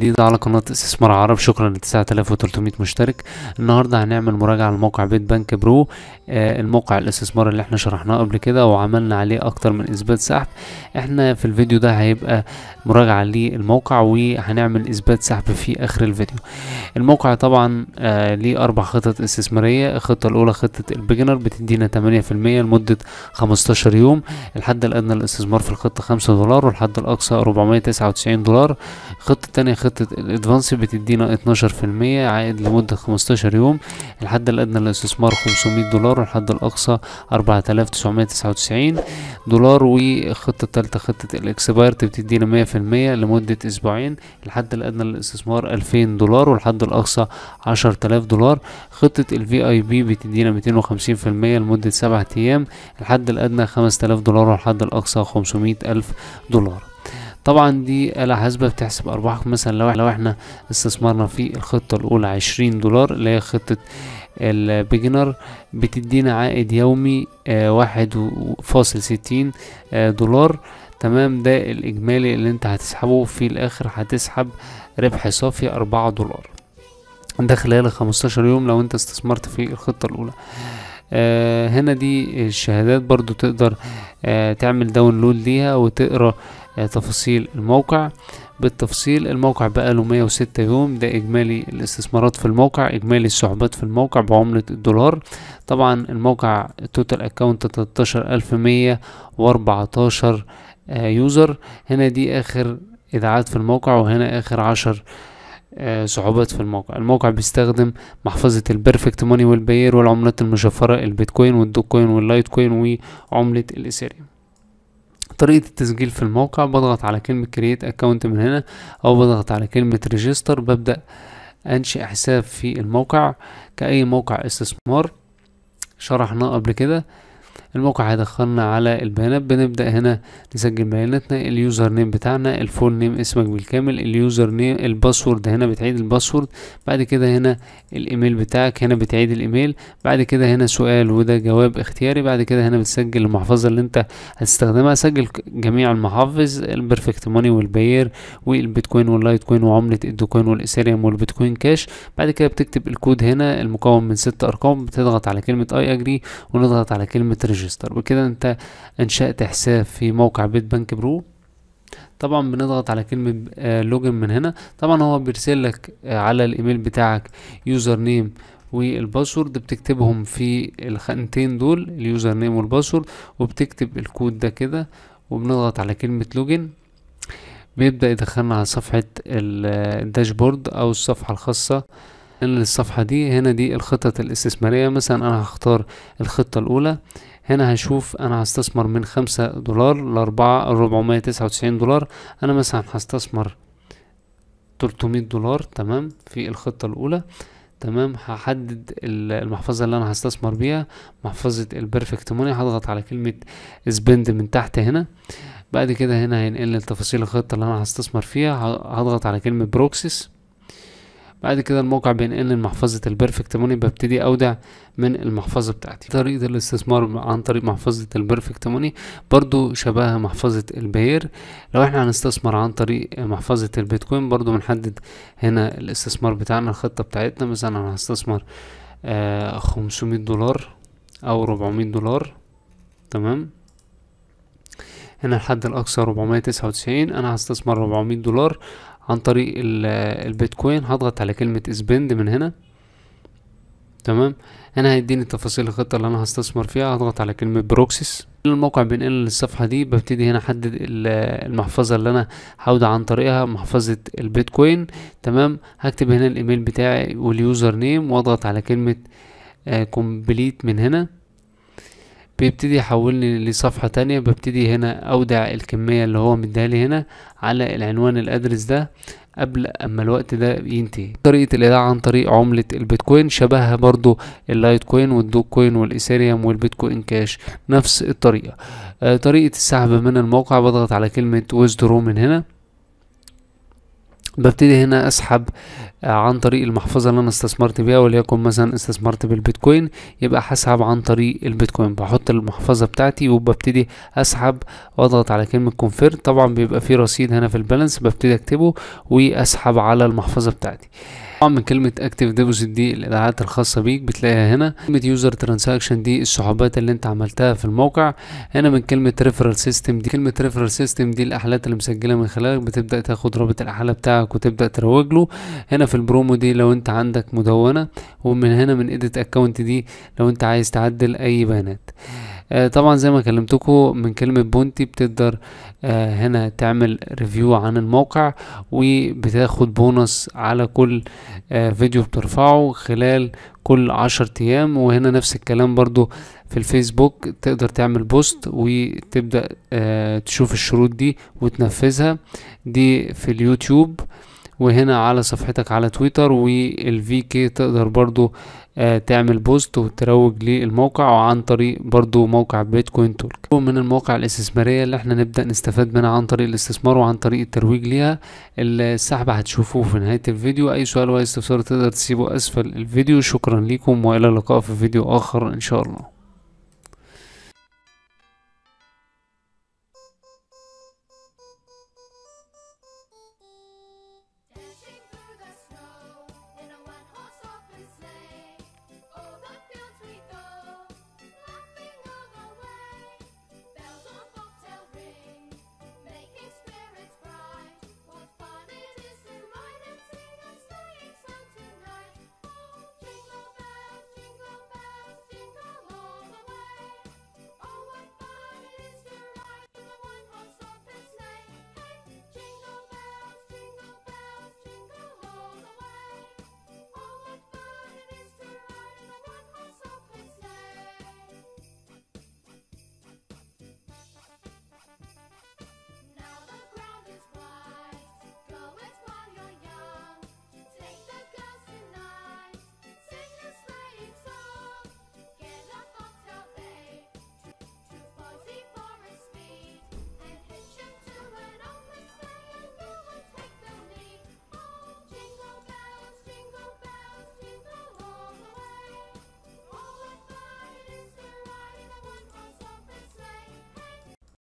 جديدة على قناة استثمار عرب شكرا ل 9300 مشترك النهاردة هنعمل مراجعة لموقع بيت بنك برو آه الموقع الاستثمار اللي احنا شرحناه قبل كده وعملنا عليه اكتر من اثبات سحب احنا في الفيديو ده هيبقى مراجعة للموقع وهنعمل اثبات سحب في اخر الفيديو الموقع طبعا آه ليه اربع خطط استثمارية الخطة الاولى خطة البيجنر بتدينا 8% لمدة 15 يوم الحد الادنى للاستثمار في الخطة 5 دولار والحد الاقصى 499 دولار الخطة التانية خطة خطة الادفانس بتدينا 12% عائد لمدة 15 يوم الحد الادنى للاستثمار 500 دولار والحد الاقصى 4999 دولار والخطة الثالثة خطة الاكسبايرت بتدينا 100% لمدة اسبوعين الحد الادنى للاستثمار 2000 دولار والحد الاقصى 10000 دولار خطة الفي اي بي بتدينا 250% لمدة 7 ايام الحد الادنى 5000 دولار والحد الاقصى 500000 دولار طبعا دي آلة حاسبة بتحسب أرباحك مثلا لو لو احنا استثمرنا في الخطة الأولى عشرين دولار اللي هي خطة البيجنر بتدينا عائد يومي آه، واحد فاصل ستين آه، دولار تمام ده الإجمالي اللي انت هتسحبه في الآخر هتسحب ربح صافي أربعة دولار ده خلال خمستاشر يوم لو انت استثمرت في الخطة الأولى آه هنا دي الشهادات برضو تقدر آه تعمل داونلود ليها وتقرا آه، تفاصيل الموقع بالتفصيل الموقع بقى له 106 يوم ده اجمالي الاستثمارات في الموقع اجمالي السحوبات في الموقع بعملة الدولار طبعا الموقع توتال اكونت 13114 يوزر هنا دي اخر اذاعات في الموقع وهنا اخر عشر آه، صعوبات في الموقع الموقع بيستخدم محفظة البرفكت موني والبير والعملات المشفرة البيتكوين والدوكوين واللايت كوين وعملة الاثيريوم طريقة التسجيل في الموقع بضغط على كلمة create اكونت من هنا او بضغط على كلمة register ببدأ انشئ حساب في الموقع كأي موقع استثمار شرحناه قبل كده الموقع هيدخلنا على البيانات بنبدأ هنا نسجل بياناتنا اليوزر نيم بتاعنا الفول نيم اسمك بالكامل اليوزر نيم الباسورد هنا بتعيد الباسورد بعد كده هنا الايميل بتاعك هنا بتعيد الايميل بعد كده هنا سؤال وده جواب اختياري بعد كده هنا بتسجل المحفظة اللي انت هتستخدمها سجل جميع المحافظ البرفكت ماني والباير والبيتكوين واللايت كوين وعملة الدوكوين والايثيريوم والبيتكوين كاش بعد كده بتكتب الكود هنا المكون من ست ارقام بتضغط على كلمة اي اجري ونضغط على كلمة ريجيستر ريجستر وكده انت انشأت حساب في موقع بيت بنك برو طبعا بنضغط على كلمة لوجن آه، من هنا طبعا هو بيرسل لك آه، على الايميل بتاعك يوزر نيم والباسورد بتكتبهم في الخانتين دول اليوزر نيم والباسورد وبتكتب الكود ده كده وبنضغط على كلمة لوجن بيبدأ يدخلنا على صفحة آه، الداشبورد أو الصفحة الخاصة ان الصفحة دي هنا دي الخطط الاستثمارية مثلا انا هختار الخطة الاولى هنا هشوف انا هستثمر من خمسة دولار لاربعة ربعمية تسعة وتسعين دولار انا مثلا هستثمر تلتمية دولار تمام في الخطة الاولى تمام هحدد المحفظة اللي انا هستثمر بيها محفظة البرفكت موني هضغط على كلمة سبند من تحت هنا بعد كده هنا هينقل تفاصيل الخطة اللي انا هستثمر فيها هضغط على كلمة بروكسس بعد كده الموقع بينقل لمحفظة البرفكت موني ببتدي اودع من المحفظة بتاعتي طريقة الاستثمار عن طريق محفظة البرفكت موني برضو شبه محفظة البير لو احنا هنستثمر عن طريق محفظة البيتكوين برضو بنحدد هنا الاستثمار بتاعنا الخطة بتاعتنا مثلا انا هستثمر آه 500 دولار او 400 دولار تمام هنا الحد الأقصى 499 أنا هستثمر 400 دولار عن طريق البيتكوين هضغط على كلمة اسبند من هنا تمام هنا هيديني تفاصيل الخطة اللي انا هستثمر فيها هضغط على كلمة بروكسيس الموقع بينقل للصفحة دي ببتدي هنا احدد المحفظة اللي انا هودع عن طريقها محفظة البيتكوين تمام هكتب هنا الايميل بتاعي واليوزر نيم واضغط على كلمة كومبليت آه، من هنا بيبتدي يحولني لصفحة تانية ببتدي هنا أودع الكمية اللي هو مديهالي هنا على العنوان الأدرس ده قبل أما الوقت ده ينتهي طريقة الإيداع عن طريق عملة البيتكوين شبهها برضو اللايت كوين والدوك كوين والإيثيريوم والبيتكوين كاش نفس الطريقة آه، طريقة السحب من الموقع بضغط على كلمة ويزدرو من هنا ببتدي هنا اسحب آه، عن طريق المحفظة اللي انا استثمرت بيها وليكن مثلا استثمرت بالبيتكوين يبقى هسحب عن طريق البيتكوين بحط المحفظة بتاعتي وببتدي اسحب واضغط على كلمة كونفير طبعا بيبقى في رصيد هنا في البالانس ببتدي اكتبه واسحب على المحفظة بتاعتي طبعا من كلمه اكتف ديبوزيت دي الايداعات الخاصه بيك بتلاقيها هنا كلمه يوزر ترانزاكشن دي السحوبات اللي انت عملتها في الموقع هنا من كلمه ريفرال سيستم دي كلمه ريفرال سيستم دي الاحالات اللي مسجله من خلالك بتبدا تاخد رابط الاحاله بتاعك وتبدا تروج له هنا في البرومو دي لو انت عندك مدونه ومن هنا من ايديت اكونت دي لو انت عايز تعدل اي بيانات آه، طبعا زي ما كلمتكم من كلمة بونتي بتقدر آه، هنا تعمل ريفيو عن الموقع وبتاخد بونص على كل آه، فيديو بترفعه خلال كل عشر ايام وهنا نفس الكلام برضو في الفيسبوك تقدر تعمل بوست وتبدأ تشوف الشروط دي وتنفذها دي في اليوتيوب وهنا على صفحتك على تويتر والفي كي تقدر برضو آه، تعمل بوست وتروج للموقع وعن طريق برضو موقع بيتكوين تولك من المواقع الاستثمارية اللي احنا نبدأ نستفاد منها عن طريق الاستثمار وعن طريق الترويج ليها السحب هتشوفوه في نهاية الفيديو اي سؤال واي استفسار تقدر تسيبه اسفل الفيديو شكرا لكم والى اللقاء في فيديو اخر ان شاء الله